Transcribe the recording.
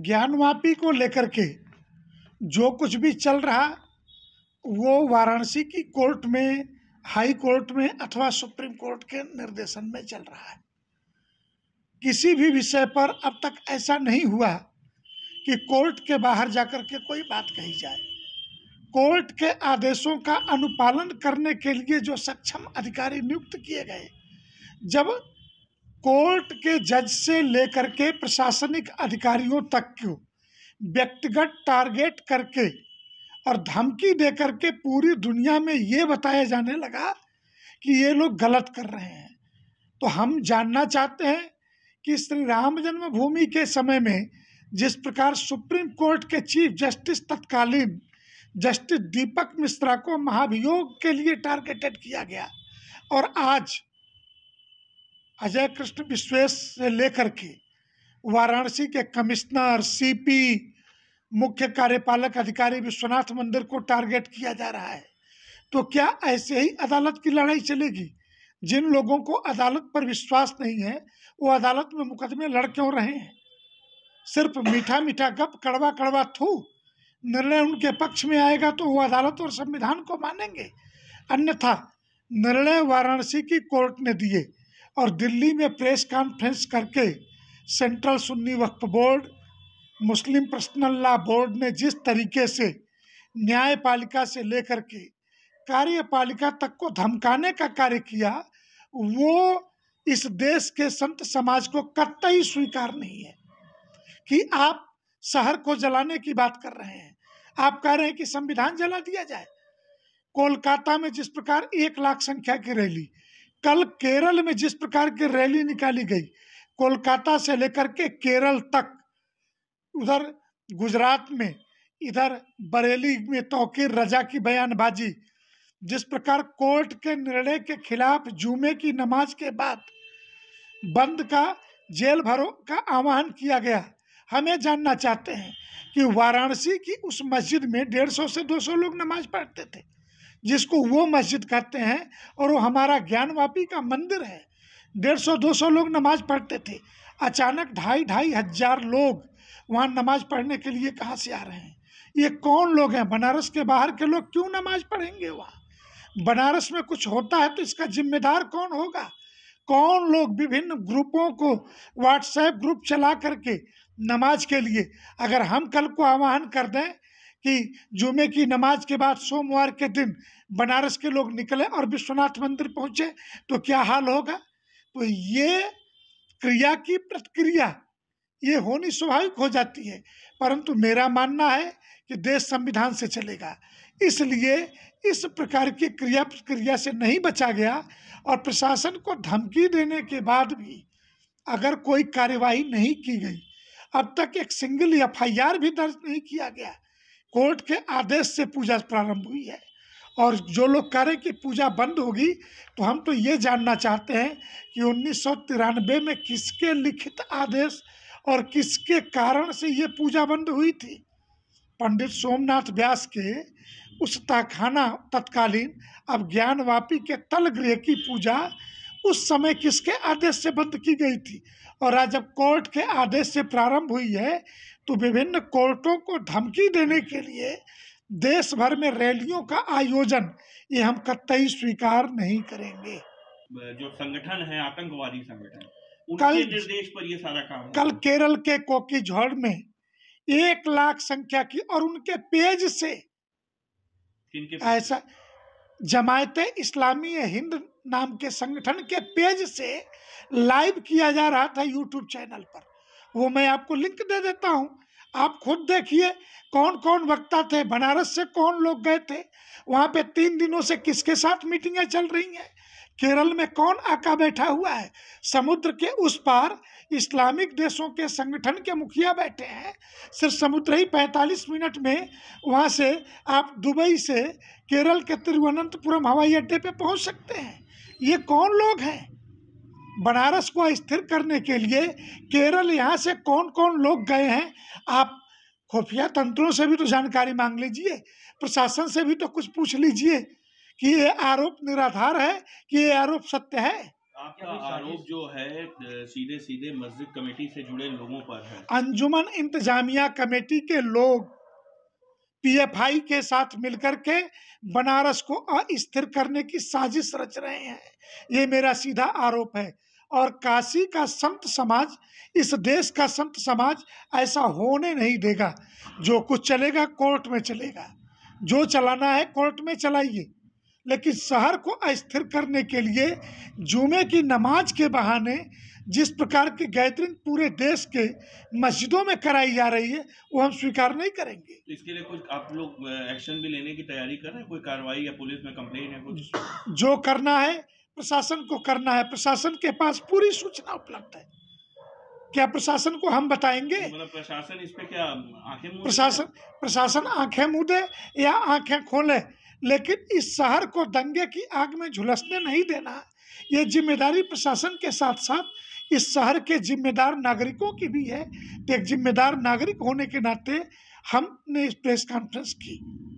ज्ञानवापी को लेकर के जो कुछ भी चल रहा वो वाराणसी की कोर्ट में हाई कोर्ट में अथवा सुप्रीम कोर्ट के निर्देशन में चल रहा है किसी भी विषय पर अब तक ऐसा नहीं हुआ कि कोर्ट के बाहर जाकर के कोई बात कही जाए कोर्ट के आदेशों का अनुपालन करने के लिए जो सक्षम अधिकारी नियुक्त किए गए जब कोर्ट के जज से लेकर के प्रशासनिक अधिकारियों तक को व्यक्तिगत टारगेट करके और धमकी दे करके पूरी दुनिया में ये बताया जाने लगा कि ये लोग गलत कर रहे हैं तो हम जानना चाहते हैं कि श्री राम जन्मभूमि के समय में जिस प्रकार सुप्रीम कोर्ट के चीफ जस्टिस तत्कालीन जस्टिस दीपक मिश्रा को महाभियोग के लिए टारगेटेड किया गया और आज अजय कृष्ण विश्वेश से लेकर के वाराणसी के कमिश्नर सीपी मुख्य कार्यपालक अधिकारी विश्वनाथ मंदिर को टारगेट किया जा रहा है तो क्या ऐसे ही अदालत की लड़ाई चलेगी जिन लोगों को अदालत पर विश्वास नहीं है वो अदालत में मुकदमे लड़ क्यों रहे हैं सिर्फ मीठा मीठा गप कड़वा कड़वा थू निर्णय उनके पक्ष में आएगा तो वो अदालत और संविधान को मानेंगे अन्यथा निर्णय वाराणसी की कोर्ट ने दिए और दिल्ली में प्रेस कॉन्फ्रेंस करके central Sunni Waqf board Muslim personal law board ने जिस तरीके से न्यायपालिका से लेकर के कार्यपालिका तक को धमकाने का कार्य किया वो इस देश के संत समाज को कतई स्वीकार नहीं है कि आप शहर को जलाने की बात कर रहे हैं आप कह रहे हैं कि संविधान जला दिया जाए कोलकाता में जिस प्रकार एक लाख संख्या की रैली कल केरल में जिस प्रकार की रैली निकाली गई कोलकाता से लेकर के केरल तक उधर गुजरात में इधर बरेली में तोकीर रजा की बयानबाजी जिस प्रकार कोर्ट के निर्णय के खिलाफ जुमे की नमाज के बाद बंद का जेल भरो का आह्वान किया गया हमें जानना चाहते हैं कि वाराणसी की उस मस्जिद में डेढ़ सौ से दो सौ लोग नमाज पढ़ते थे जिसको वो मस्जिद कहते हैं और वो हमारा ज्ञानवापी का मंदिर है डेढ़ सौ दो सौ लोग नमाज पढ़ते थे अचानक ढाई ढाई हज़ार लोग वहाँ नमाज पढ़ने के लिए कहाँ से आ रहे हैं ये कौन लोग हैं बनारस के बाहर के लोग क्यों नमाज पढ़ेंगे वहाँ बनारस में कुछ होता है तो इसका जिम्मेदार कौन होगा कौन लोग विभिन्न ग्रुपों को व्हाट्सएप ग्रुप चला करके नमाज के लिए अगर हम कल को आह्वान कर दें कि जुमे की नमाज के बाद सोमवार के दिन बनारस के लोग निकले और विश्वनाथ मंदिर पहुँचे तो क्या हाल होगा तो ये क्रिया की प्रतिक्रिया ये होनी स्वाभाविक हो जाती है परंतु मेरा मानना है कि देश संविधान से चलेगा इसलिए इस प्रकार की क्रिया प्रतिक्रिया से नहीं बचा गया और प्रशासन को धमकी देने के बाद भी अगर कोई कार्यवाही नहीं की गई अब तक एक सिंगल एफ भी दर्ज नहीं किया गया कोर्ट के आदेश से पूजा प्रारंभ हुई है और जो लोग कह रहे कि पूजा बंद होगी तो हम तो ये जानना चाहते हैं कि उन्नीस में किसके लिखित आदेश और किसके कारण से ये पूजा बंद हुई थी पंडित सोमनाथ व्यास के उस ताखाना तत्कालीन अब ज्ञानवापी के तल गृह की पूजा उस समय किसके आदेश से बंद की गई थी और आज जब कोर्ट के आदेश से प्रारंभ हुई है तो विभिन्न कोर्टों को धमकी देने के लिए देश भर में रैलियों का आयोजन ये हम कतई स्वीकार नहीं करेंगे जो संगठन है आतंकवादी संगठन कल निर्देश पर ये सारा काम कल केरल के कोकीझोड़ में एक लाख संख्या की और उनके पेज से ऐसा जमायत इस्लामी हिंद नाम के संगठन के पेज से लाइव किया जा रहा था यूट्यूब चैनल पर वो मैं आपको लिंक दे देता हूँ आप खुद देखिए कौन कौन वक्ता थे बनारस से कौन लोग गए थे वहाँ पे तीन दिनों से किसके साथ मीटिंगें चल रही हैं केरल में कौन आका बैठा हुआ है समुद्र के उस पार इस्लामिक देशों के संगठन के मुखिया बैठे हैं सिर्फ समुद्र ही पैंतालीस मिनट में वहाँ से आप दुबई से केरल के तिरुवनंतपुरम हवाई अड्डे पे पहुँच सकते हैं ये कौन लोग हैं बनारस को स्थिर करने के लिए केरल यहाँ से कौन कौन लोग गए हैं आप खुफिया तंत्रों से भी तो जानकारी मांग लीजिए प्रशासन से भी तो कुछ पूछ लीजिए कि ये आरोप निराधार है कि ये आरोप सत्य है आपका आरोप जो है सीधे सीधे मस्जिद कमेटी से जुड़े लोगों पर है अंजुमन इंतजामिया कमेटी के लोग पीएफआई के साथ मिलकर के बनारस को अस्थिर करने की साजिश रच रहे हैं ये मेरा सीधा आरोप है और काशी का संत समाज इस देश का संत समाज ऐसा होने नहीं देगा जो कुछ चलेगा कोर्ट में चलेगा जो चलाना है कोर्ट में चलाइए लेकिन शहर को अस्थिर करने के लिए जुमे की नमाज के बहाने जिस प्रकार की गैदरिंग पूरे देश के मस्जिदों में कराई जा रही है वो हम स्वीकार नहीं करेंगे तो इसके लिए कुछ आप लोग एक्शन भी लेने की तैयारी कर रहे हैं कोई कार्रवाई या पुलिस में कंप्लेन है कुछ जो करना है प्रशासन को करना है प्रशासन के पास पूरी सूचना उपलब्ध है क्या प्रशासन को हम बताएंगे तो मतलब प्रशासन इस पे क्या आंखें प्रशासन प्रशासन आंखें मुदे या आंखें खोले लेकिन इस शहर को दंगे की आग में झुलसने नहीं देना ये जिम्मेदारी प्रशासन के साथ साथ इस शहर के जिम्मेदार नागरिकों की भी है एक जिम्मेदार नागरिक होने के नाते हमने इस प्रेस कॉन्फ्रेंस की